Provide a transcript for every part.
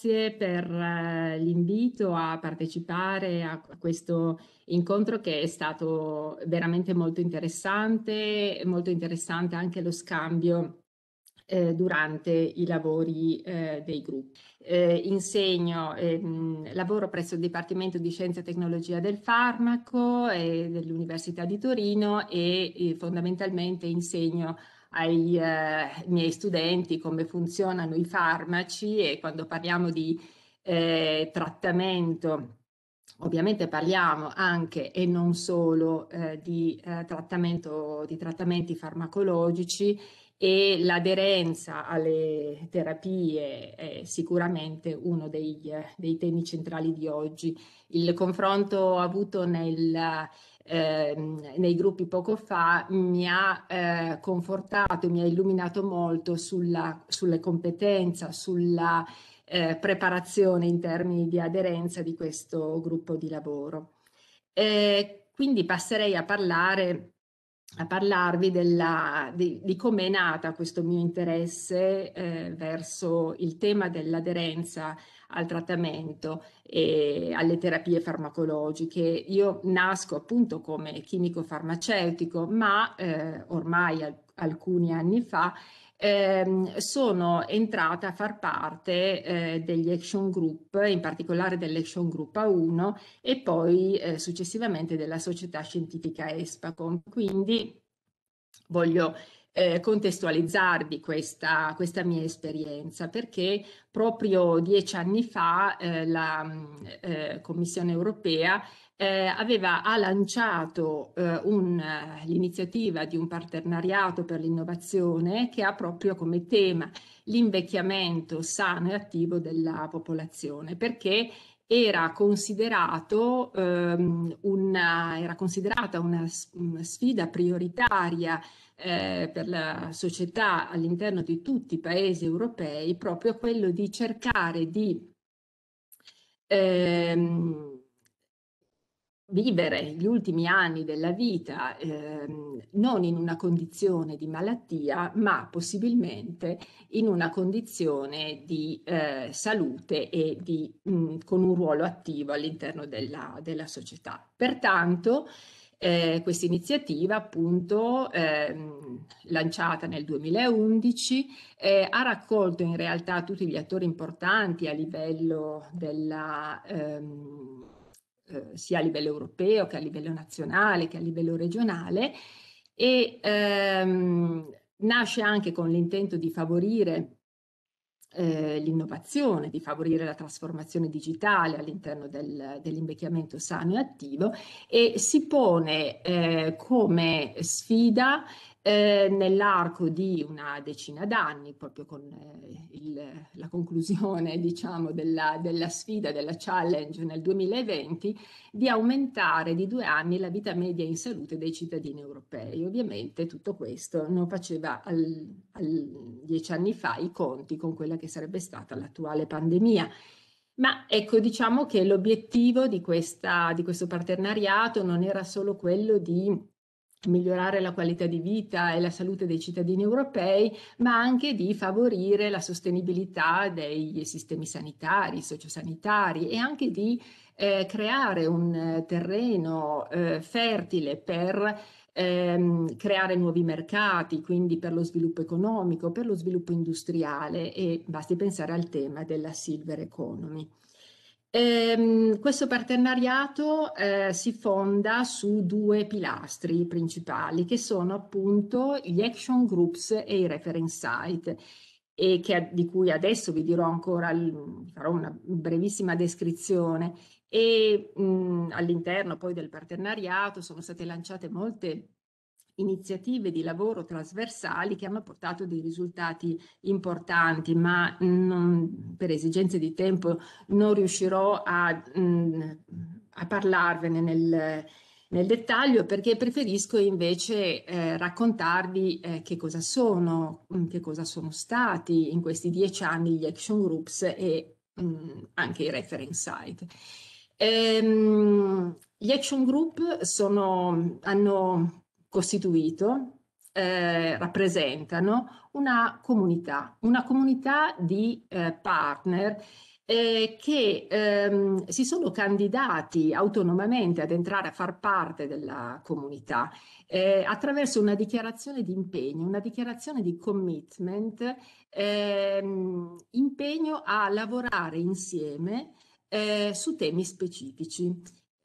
grazie per eh, l'invito a partecipare a questo incontro che è stato veramente molto interessante, molto interessante anche lo scambio eh, durante i lavori eh, dei gruppi. Eh, insegno, ehm, lavoro presso il Dipartimento di Scienza e Tecnologia del Farmaco dell'Università di Torino e eh, fondamentalmente insegno ai eh, miei studenti come funzionano i farmaci e quando parliamo di eh, trattamento Ovviamente parliamo anche e non solo eh, di, eh, di, trattamenti farmacologici e l'aderenza alle terapie è sicuramente uno dei, dei, temi centrali di oggi. Il confronto avuto nel ehm, nei gruppi poco fa mi ha eh, confortato, mi ha illuminato molto sulla, sulle competenze, sulla eh, preparazione in termini di aderenza di questo gruppo di lavoro. E quindi passerei a parlare a parlarvi della, di, di come è nata questo mio interesse eh, verso il tema dell'aderenza al trattamento e alle terapie farmacologiche. Io nasco appunto come chimico farmaceutico, ma eh, ormai al- alcuni anni fa Ehm, sono entrata a far parte eh, degli action group, in particolare dell'action group A1 e poi eh, successivamente della società scientifica ESPACOM. Quindi voglio eh, contestualizzarvi questa, questa, mia esperienza, perché proprio dieci anni fa eh, la eh, Commissione europea eh, aveva, ha lanciato eh, un, eh, l'iniziativa di un partenariato per l'innovazione che ha proprio come tema l'invecchiamento sano e attivo della popolazione, perché era, considerato, ehm, una, era considerata una sfida prioritaria eh, per la società all'interno di tutti i paesi europei proprio quello di cercare di ehm, vivere gli ultimi anni della vita ehm, non in una condizione di malattia, ma possibilmente in una condizione di eh, salute e di, mh, mm, con un ruolo attivo all'interno della, della società. Pertanto, eh, questa iniziativa appunto ehm, lanciata nel 2011 eh, ha raccolto in realtà tutti gli attori importanti a livello della ehm, eh, sia a livello europeo che a livello nazionale che a livello regionale e ehm, nasce anche con l'intento di favorire eh, l'innovazione, di favorire la trasformazione digitale all'interno del, dell'invecchiamento sano e attivo e si pone eh, come sfida eh, nell'arco di una decina d'anni, proprio con eh, il, la conclusione diciamo, della, della, sfida, della challenge nel 2020, di aumentare di due anni la vita media in salute dei cittadini europei. Ovviamente tutto questo non faceva al, al, dieci anni fa i conti con quella che sarebbe stata l'attuale pandemia. Ma ecco, diciamo che l'obiettivo di, questa, di questo partenariato non era solo quello di migliorare la qualità di vita e la salute dei cittadini europei, ma anche di favorire la sostenibilità dei sistemi sanitari, sociosanitari e anche di eh, creare un eh, terreno eh, fertile per ehm, creare nuovi mercati, quindi per lo sviluppo economico, per lo sviluppo industriale e basti pensare al tema della silver economy. Ehm, questo partenariato eh, si fonda su due pilastri principali che sono appunto gli action groups e i reference site e che, di cui adesso vi dirò ancora, farò una brevissima descrizione e all'interno poi del partenariato sono state lanciate molte iniziative di lavoro trasversali che hanno portato dei risultati importanti, ma non, per esigenze di tempo non riuscirò a, mm, a parlarvene nel, nel dettaglio perché preferisco invece eh, raccontarvi eh, che cosa sono, mm, che cosa sono stati in questi dieci anni gli action groups e mh, mm, anche i reference site. Ehm, gli action group sono, hanno costituito eh, rappresentano una comunità, una comunità di eh, partner eh, che ehm, si sono candidati autonomamente ad entrare a far parte della comunità eh, attraverso una dichiarazione di impegno, una dichiarazione di commitment, ehm, impegno a lavorare insieme eh, su temi specifici.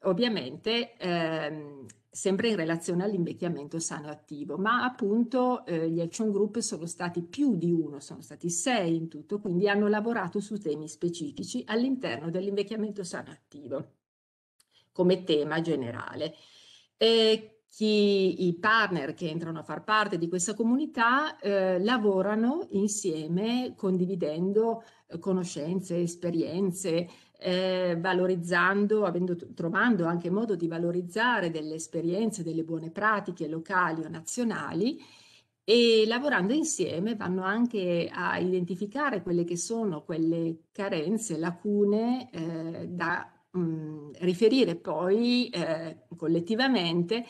Ovviamente ehm, sempre in relazione all'invecchiamento sano e attivo, ma appunto eh, gli action group sono stati più di uno, sono stati sei in tutto, quindi hanno lavorato su temi specifici all'interno dell'invecchiamento sano e attivo come tema generale. E chi, I partner che entrano a far parte di questa comunità eh, lavorano insieme condividendo eh, conoscenze, esperienze, eh, valorizzando, avendo, trovando anche modo di valorizzare delle esperienze, delle buone pratiche locali o nazionali e lavorando insieme vanno anche a identificare quelle che sono quelle carenze, lacune eh, da mh, riferire poi eh, collettivamente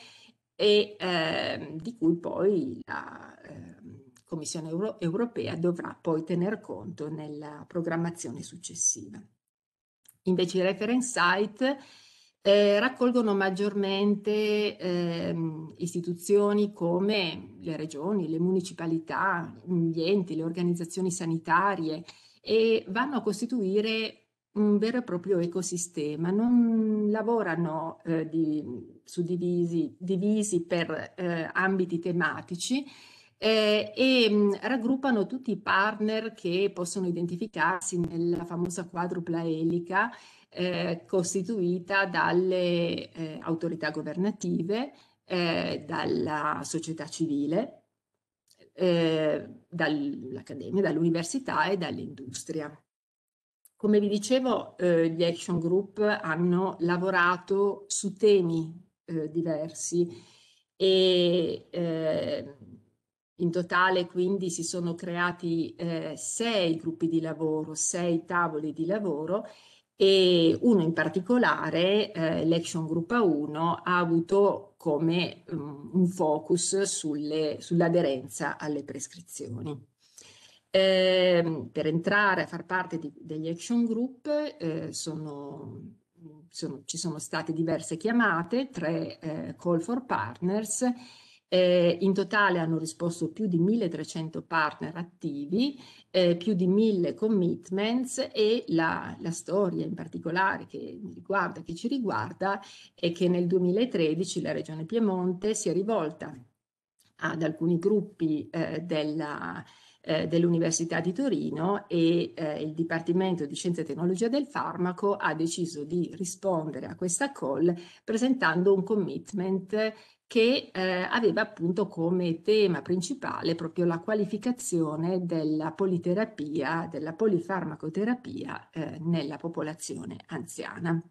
e eh, di cui poi la ehm, Commissione Euro europea dovrà poi tener conto nella programmazione successiva. Invece i reference site eh, raccolgono maggiormente eh, istituzioni come le regioni, le municipalità, gli enti, le organizzazioni sanitarie e vanno a costituire un vero e proprio ecosistema. Non lavorano eh, di, suddivisi divisi per eh, ambiti tematici, eh, e mh, mm, raggruppano tutti i partner che possono identificarsi nella famosa quadrupla elica eh, costituita dalle eh, autorità governative, eh, dalla società civile, eh, dall'accademia, dall'università e dall'industria. Come vi dicevo, eh, gli action group hanno lavorato su temi diversi e in totale quindi si sono creati eh, sei gruppi di lavoro, sei tavoli di lavoro e uno in particolare, eh, l'Action Group 1, ha avuto come um, un focus sulle, sull'aderenza alle prescrizioni. Eh, per entrare a far parte di, degli action group eh, sono, sono, ci sono state diverse chiamate, tre eh, call for partners eh, in totale hanno risposto più di 1300 partner attivi, eh, più di 1000 commitments e la, la, storia in particolare che riguarda, che ci riguarda, è che nel 2013 la Regione Piemonte si è rivolta ad alcuni gruppi eh, della eh, dell'Università di Torino e eh, il Dipartimento di Scienze e Tecnologia del Farmaco ha deciso di rispondere a questa call presentando un commitment che eh, aveva appunto come tema principale proprio la qualificazione della politerapia, della polifarmacoterapia eh, nella popolazione anziana.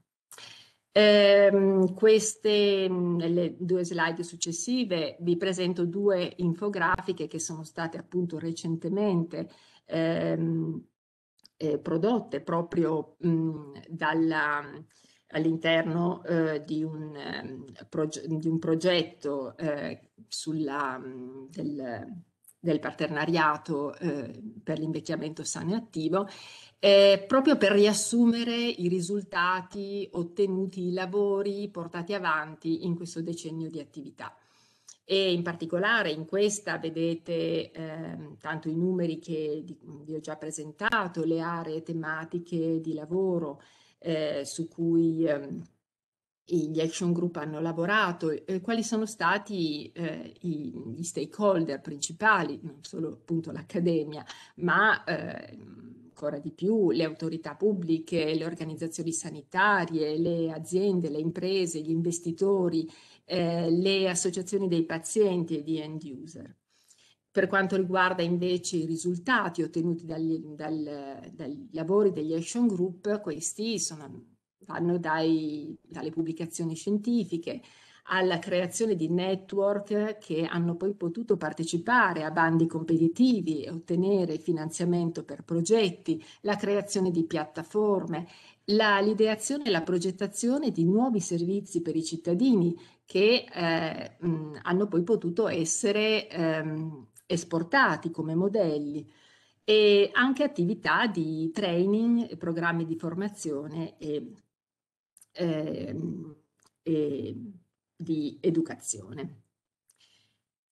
Eh, queste, mm, nelle due slide successive, vi presento due infografiche che sono state appunto recentemente ehm, eh, prodotte proprio mh, mm, dalla, all'interno eh, di, un, ehm, di, un, progetto eh, sulla, del, del, partenariato eh, per l'invecchiamento sano e attivo, eh, proprio per riassumere i risultati ottenuti, i lavori portati avanti in questo decennio di attività. E in particolare in questa vedete eh, tanto i numeri che vi ho già presentato, le aree tematiche di lavoro, eh, su cui ehm, gli action group hanno lavorato, eh, quali sono stati eh, i, gli stakeholder principali, non solo appunto l'accademia, ma eh, ancora di più le autorità pubbliche, le organizzazioni sanitarie, le aziende, le imprese, gli investitori, eh, le associazioni dei pazienti e di end user. Per quanto riguarda invece i risultati ottenuti dagli, dal, dagli lavori degli Action Group, questi sono, vanno dai, dalle pubblicazioni scientifiche alla creazione di network che hanno poi potuto partecipare a bandi competitivi e ottenere finanziamento per progetti, la creazione di piattaforme, la, l'ideazione e la progettazione di nuovi servizi per i cittadini che eh, mh, hanno poi potuto essere ehm, esportati come modelli e anche attività di training, programmi di formazione e, eh, e di educazione.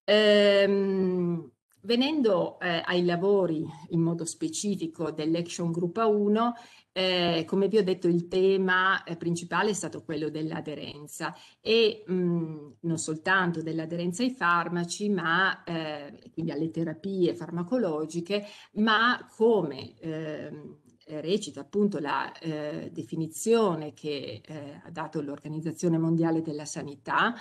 Ehm, venendo eh, ai lavori in modo specifico dell'Action Group A1, eh, come vi ho detto, il tema eh, principale è stato quello dell'aderenza e mh, non soltanto dell'aderenza ai farmaci, ma eh, quindi alle terapie farmacologiche, ma come ehm, recita appunto la eh, definizione che eh, ha dato l'Organizzazione Mondiale della Sanità,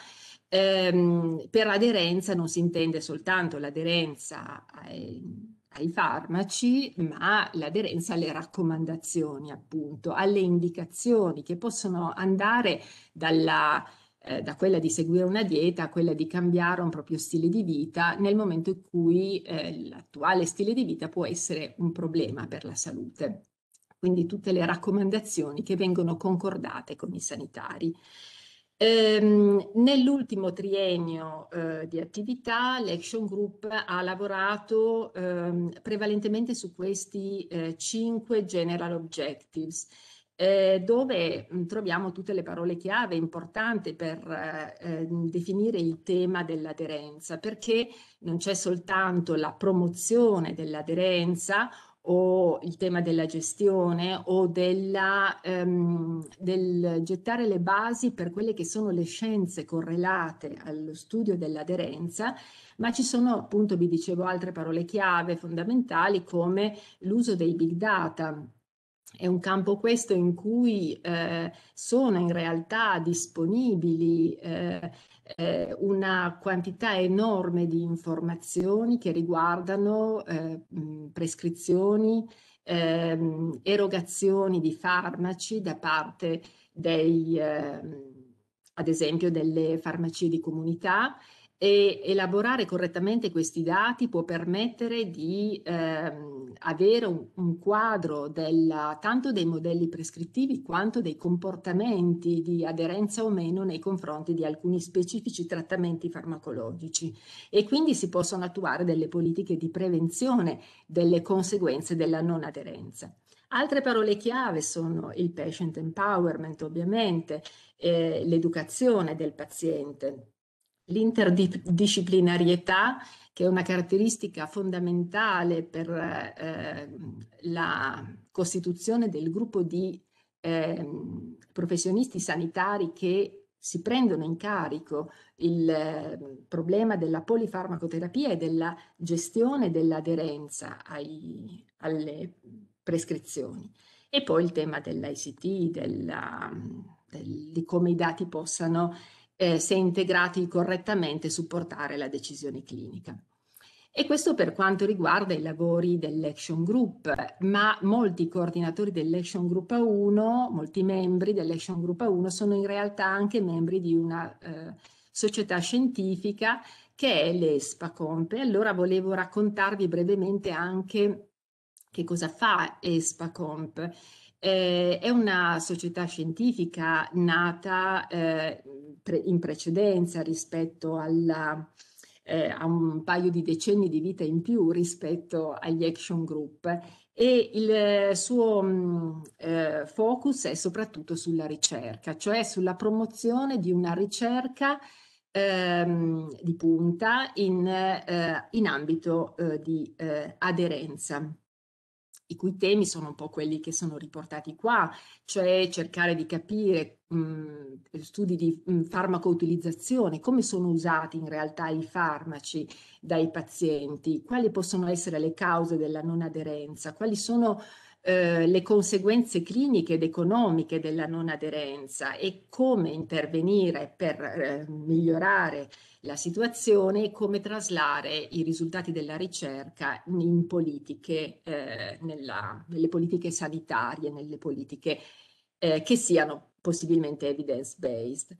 ehm, per aderenza non si intende soltanto l'aderenza ai ai farmaci, ma l'aderenza alle raccomandazioni, appunto, alle indicazioni che possono andare dalla, eh, da quella di seguire una dieta a quella di cambiare un proprio stile di vita nel momento in cui eh, l'attuale stile di vita può essere un problema per la salute. Quindi tutte le raccomandazioni che vengono concordate con i sanitari. Ehm, nell'ultimo triennio eh, di attività l'Action Group ha lavorato ehm, prevalentemente su questi eh, cinque general objectives eh, dove mm, troviamo tutte le parole chiave importanti per eh, eh, definire il tema dell'aderenza perché non c'è soltanto la promozione dell'aderenza o il tema della gestione o della, ehm, del gettare le basi per quelle che sono le scienze correlate allo studio dell'aderenza, ma ci sono appunto, vi dicevo, altre parole chiave fondamentali come l'uso dei big data è un campo questo in cui eh, sono in realtà disponibili eh, eh, una quantità enorme di informazioni che riguardano eh, prescrizioni, ehm, erogazioni di farmaci da parte dei, ehm, ad esempio, delle farmacie di comunità, e elaborare correttamente questi dati può permettere di ehm, avere un, un quadro del, tanto dei modelli prescrittivi quanto dei comportamenti di aderenza o meno nei confronti di alcuni specifici trattamenti farmacologici e quindi si possono attuare delle politiche di prevenzione delle conseguenze della non aderenza. Altre parole chiave sono il patient empowerment ovviamente, eh, l'educazione del paziente l'interdisciplinarietà che è una caratteristica fondamentale per eh, la costituzione del gruppo di eh, professionisti sanitari che si prendono in carico il eh, problema della polifarmacoterapia e della gestione dell'aderenza ai, alle prescrizioni. E poi il tema dell'ICT, della, del, di come i dati possano eh, se integrati correttamente, supportare la decisione clinica. E questo per quanto riguarda i lavori dell'Action Group, ma molti coordinatori dell'Action Group 1 molti membri dell'Action Group 1 sono in realtà anche membri di una eh, società scientifica che è l'ESPA Compe. Allora volevo raccontarvi brevemente anche che cosa fa ESPA Comp. Eh, è una società scientifica nata eh, pre- in precedenza rispetto alla, eh, a un paio di decenni di vita in più rispetto agli action group e il suo mh, mm, eh, focus è soprattutto sulla ricerca, cioè sulla promozione di una ricerca ehm, di punta in, eh, in ambito eh, di aderenza i cui temi sono un po' quelli che sono riportati qua, cioè cercare di capire mh, mhmm, eh, studi di mh, mhmm, farmacoutilizzazione, come sono usati in realtà i farmaci dai pazienti, quali possono essere le cause della non aderenza, quali sono eh, le conseguenze cliniche ed economiche della non aderenza e come intervenire per eh, migliorare la situazione e come traslare i risultati della ricerca in politiche, eh, nella, nelle politiche sanitarie, nelle politiche eh, che siano possibilmente evidence based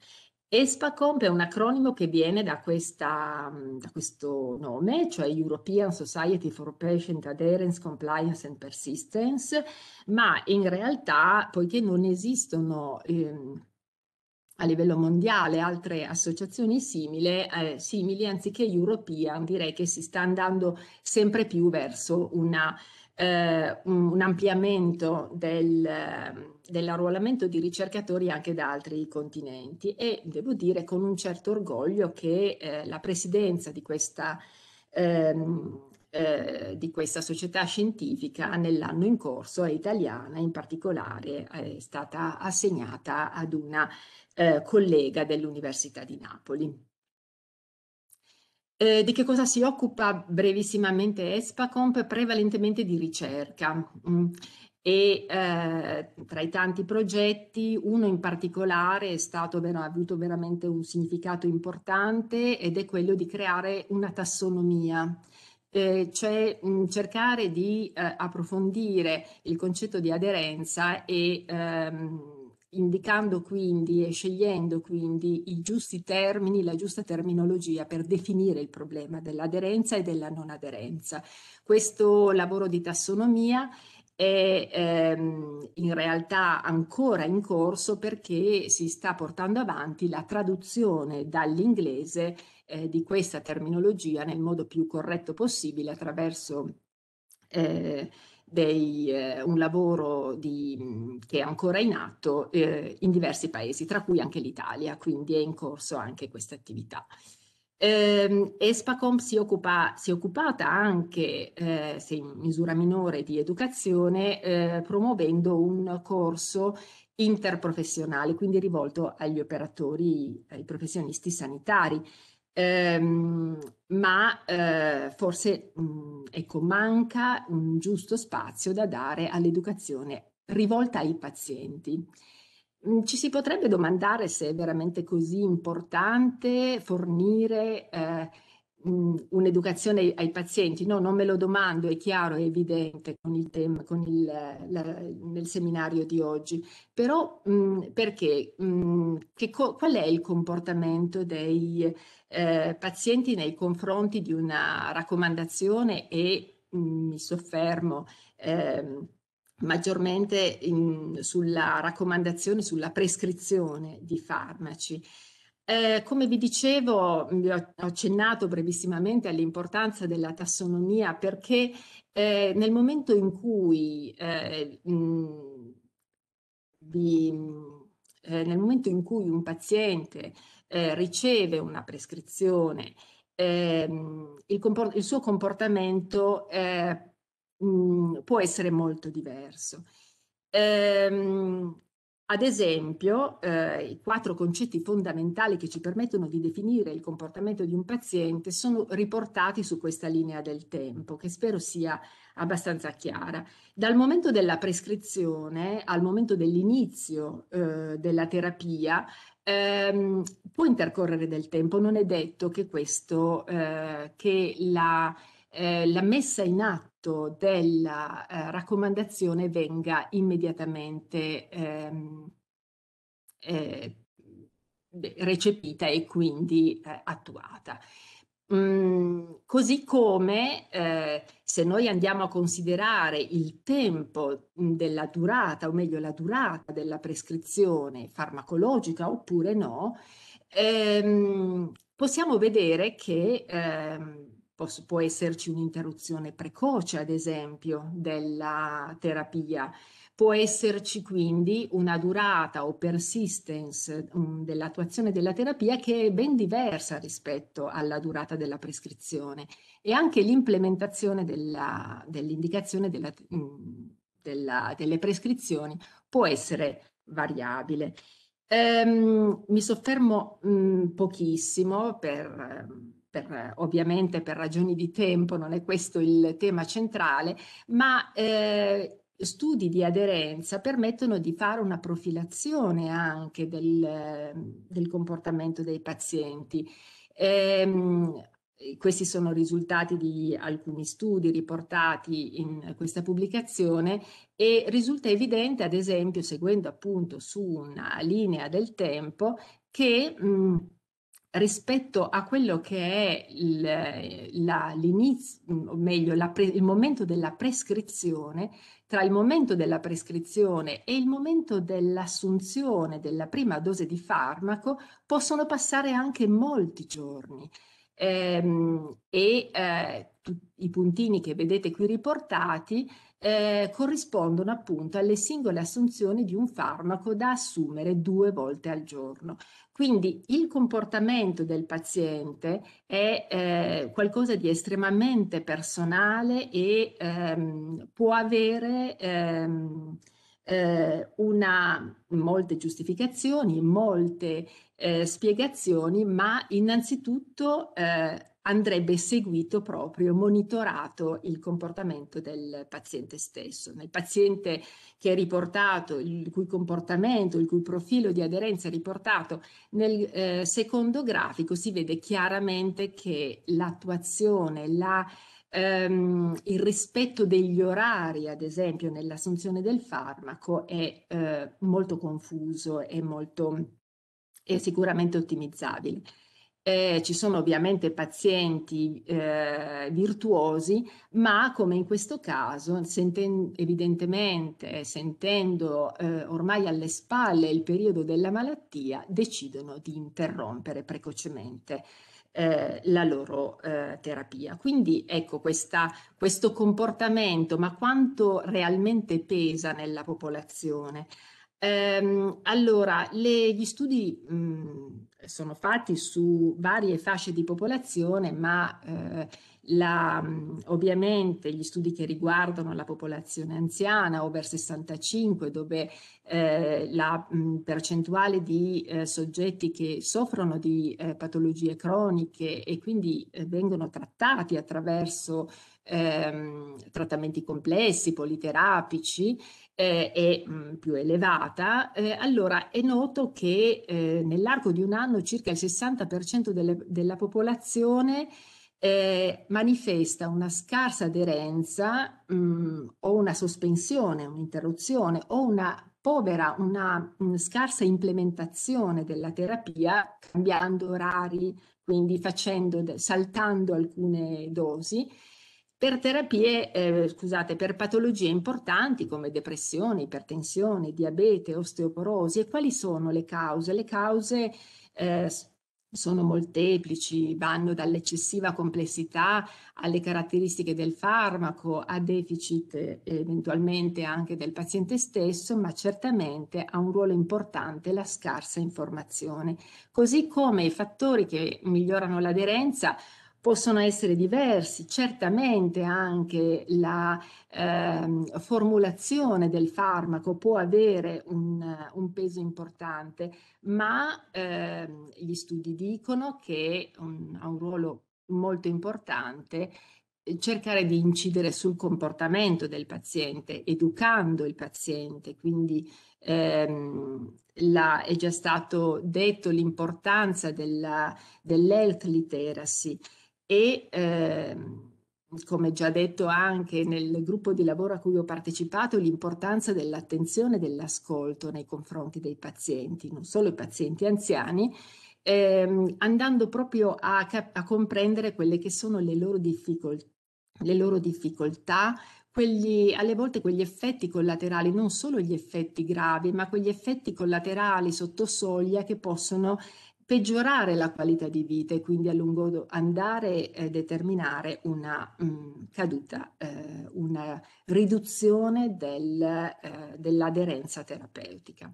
ESPACOMP è un acronimo che viene da, questa, mm, da, questo nome, cioè European Society for Patient Adherence, Compliance and Persistence, ma in realtà, poiché non esistono ehm, a livello mondiale altre associazioni simili, eh, simili, anziché European, direi che si sta andando sempre più verso una eh, un ampliamento del, dell'arruolamento di ricercatori anche da altri continenti e devo dire con un certo orgoglio che eh, la presidenza di questa, ehm, eh, di questa società scientifica nell'anno in corso è italiana, in particolare è stata assegnata ad una eh, collega dell'Università di Napoli. Eh, di che cosa si occupa brevissimamente ESPACOMP? Prevalentemente di ricerca. Mm. E eh, tra i tanti progetti, uno in particolare è stato, ha avuto veramente un significato importante ed è quello di creare una tassonomia. Eh, cioè mh, mm, cercare di eh, approfondire il concetto di aderenza e ehm, indicando quindi e scegliendo quindi i giusti termini, la giusta terminologia per definire il problema dell'aderenza e della non aderenza. Questo lavoro di tassonomia è ehm, in realtà ancora in corso perché si sta portando avanti la traduzione dall'inglese eh, di questa terminologia nel modo più corretto possibile attraverso eh, dei, eh, un lavoro di, mm, che è ancora in atto eh, in diversi paesi, tra cui anche l'Italia, quindi è in corso anche questa attività. Eh, Espacom si, occupa, si, è occupata anche, eh, se in misura minore, di educazione, eh, promuovendo un corso interprofessionale, quindi rivolto agli operatori, ai professionisti sanitari. Ehm, ma eh, forse mh, ecco, manca un giusto spazio da dare all'educazione rivolta ai pazienti. Ci si potrebbe domandare se è veramente così importante fornire eh, Mm, un'educazione ai pazienti, no, non me lo domando, è chiaro, è evidente con il tema, con il, la, nel seminario di oggi, però mh, mm, perché, mh, mm, qual è il comportamento dei eh, pazienti nei confronti di una raccomandazione e mh, mi soffermo eh, maggiormente in, sulla raccomandazione, sulla prescrizione di farmaci. Eh, come vi dicevo, mm, ho accennato brevissimamente all'importanza della tassonomia perché eh, nel momento in cui eh, mh, mm, vi, mm, eh, nel momento in cui un paziente eh, riceve una prescrizione, ehm, il, il, suo comportamento mh, può essere molto diverso. Ehm, ad esempio, eh, i quattro concetti fondamentali che ci permettono di definire il comportamento di un paziente sono riportati su questa linea del tempo, che spero sia abbastanza chiara. Dal momento della prescrizione al momento dell'inizio eh, della terapia ehm, può intercorrere del tempo, non è detto che questo, eh, che la eh, la messa in atto della eh, raccomandazione venga immediatamente ehm, eh, recepita e quindi eh, attuata. Mm, così come eh, se noi andiamo a considerare il tempo mm, della durata, o meglio la durata della prescrizione farmacologica oppure no, ehm, possiamo vedere che ehm, Posso, può esserci un'interruzione precoce, ad esempio, della terapia. Può esserci quindi una durata o persistence um, dell'attuazione della terapia che è ben diversa rispetto alla durata della prescrizione e anche l'implementazione della, dell'indicazione della, mm, della, delle prescrizioni può essere variabile. Ehm, mi soffermo um, pochissimo per ehm, per, ovviamente per ragioni di tempo non è questo il tema centrale, ma eh, studi di aderenza permettono di fare una profilazione anche del, del comportamento dei pazienti. Ehm, questi sono risultati di alcuni studi riportati in questa pubblicazione e risulta evidente, ad esempio, seguendo appunto su una linea del tempo, che mh, rispetto a quello che è il, la, o meglio, la pre, il momento della prescrizione, tra il momento della prescrizione e il momento dell'assunzione della prima dose di farmaco possono passare anche molti giorni. Ehm, e eh, i puntini che vedete qui riportati eh, corrispondono appunto alle singole assunzioni di un farmaco da assumere due volte al giorno. Quindi il comportamento del paziente è eh, qualcosa di estremamente personale e ehm, può avere ehm, eh, una, molte giustificazioni, molte eh, spiegazioni, ma innanzitutto eh, andrebbe seguito proprio, monitorato il comportamento del paziente stesso. Nel paziente che è riportato, il cui comportamento, il cui profilo di aderenza è riportato nel eh, secondo grafico, si vede chiaramente che l'attuazione, la, ehm, il rispetto degli orari, ad esempio, nell'assunzione del farmaco è eh, molto confuso e molto, è sicuramente ottimizzabile. Eh, ci sono ovviamente pazienti eh, virtuosi, ma come in questo caso, senten evidentemente sentendo eh, ormai alle spalle il periodo della malattia, decidono di interrompere precocemente eh, la loro eh, terapia. Quindi ecco questa, questo comportamento, ma quanto realmente pesa nella popolazione? Ehm, allora, le, gli studi mh, mhmm, sono fatti su varie fasce di popolazione, ma eh, la, mhmm, ovviamente gli studi che riguardano la popolazione anziana over 65, dove eh, la mh, mhmm, percentuale di eh, soggetti che soffrono di eh, patologie croniche e quindi eh, vengono trattati attraverso ehm, trattamenti complessi, politerapici, eh, è mh, mm, più elevata, eh, allora è noto che eh, nell'arco di un anno circa il 60% delle, della popolazione eh, manifesta una scarsa aderenza mh, mm, o una sospensione, un'interruzione o una povera, una mh, mm, scarsa implementazione della terapia cambiando orari, quindi facendo, saltando alcune dosi per terapie, eh, scusate, per patologie importanti come depressione, ipertensione, diabete, osteoporosi. E quali sono le cause? Le cause eh, sono molteplici, vanno dall'eccessiva complessità alle caratteristiche del farmaco, a deficit eh, eventualmente anche del paziente stesso, ma certamente ha un ruolo importante la scarsa informazione. Così come i fattori che migliorano l'aderenza possono essere diversi, certamente anche la eh, formulazione del farmaco può avere un, un peso importante, ma eh, gli studi dicono che un, ha un ruolo molto importante eh, cercare di incidere sul comportamento del paziente, educando il paziente, quindi ehm, la, è già stato detto l'importanza della, dell'health literacy, e ehm, come già detto anche nel gruppo di lavoro a cui ho partecipato, l'importanza dell'attenzione e dell'ascolto nei confronti dei pazienti, non solo i pazienti anziani, ehm, andando proprio a, a, comprendere quelle che sono le loro, difficol le loro difficoltà, quegli, alle volte quegli effetti collaterali, non solo gli effetti gravi, ma quegli effetti collaterali sotto soglia che possono peggiorare la qualità di vita e quindi a lungo andare eh, determinare una mh, mm, caduta, eh, una riduzione del, eh, dell'aderenza terapeutica.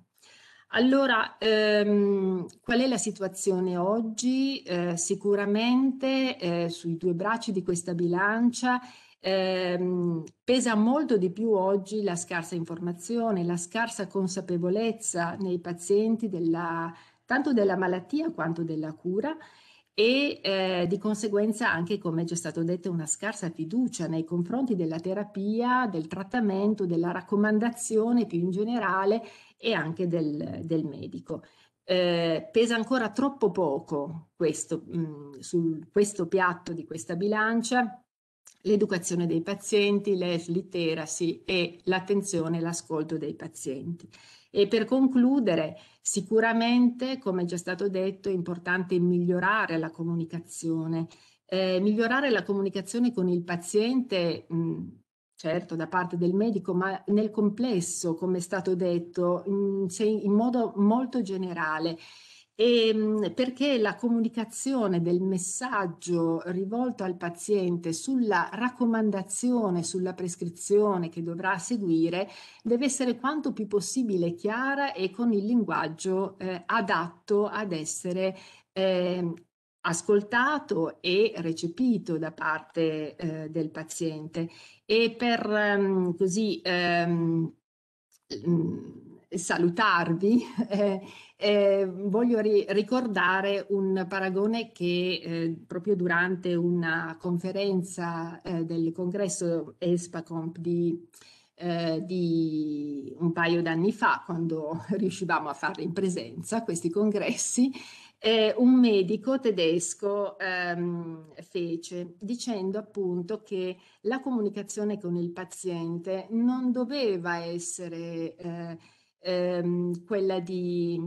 Allora, ehm, qual è la situazione oggi? Eh, sicuramente eh, sui due bracci di questa bilancia ehm, pesa molto di più oggi la scarsa informazione, la scarsa consapevolezza nei pazienti della tanto della malattia quanto della cura e eh, di conseguenza anche, come già è stato detto, una scarsa fiducia nei confronti della terapia, del trattamento, della raccomandazione più in generale e anche del, del medico. Eh, pesa ancora troppo poco questo, mh, su questo piatto di questa bilancia l'educazione dei pazienti, l'health literacy e l'attenzione e l'ascolto dei pazienti. E per concludere, Sicuramente, come già stato detto, è importante migliorare la comunicazione. Eh, migliorare la comunicazione con il paziente, mh, certo da parte del medico, ma nel complesso, come è stato detto, mh, in modo molto generale e, ehm, perché la comunicazione del messaggio rivolto al paziente sulla raccomandazione, sulla prescrizione che dovrà seguire, deve essere quanto più possibile chiara e con il linguaggio eh, adatto ad essere eh, ascoltato e recepito da parte eh, del paziente. E per um, così um, salutarvi, eh, eh, voglio ri- ricordare un paragone che eh, proprio durante una conferenza eh, del congresso ESPACOMP di, eh, di un paio d'anni fa, quando riuscivamo a farli in presenza, questi congressi, eh, un medico tedesco ehm, fece dicendo appunto che la comunicazione con il paziente non doveva essere eh, ehm, quella di,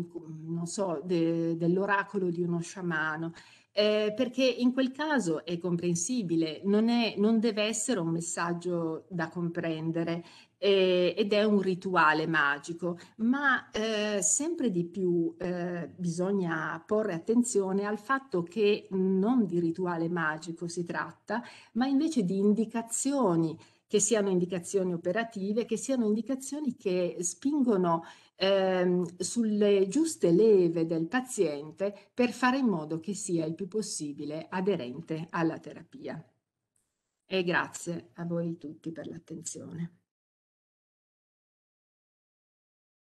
non so, de, dell'oracolo di uno sciamano, eh, perché in quel caso è comprensibile, non, è, non deve essere un messaggio da comprendere eh, ed è un rituale magico, ma eh, sempre di più eh, bisogna porre attenzione al fatto che non di rituale magico si tratta, ma invece di indicazioni che siano indicazioni operative, che siano indicazioni che spingono ehm, sulle giuste leve del paziente per fare in modo che sia il più possibile aderente alla terapia. E grazie a voi tutti per l'attenzione.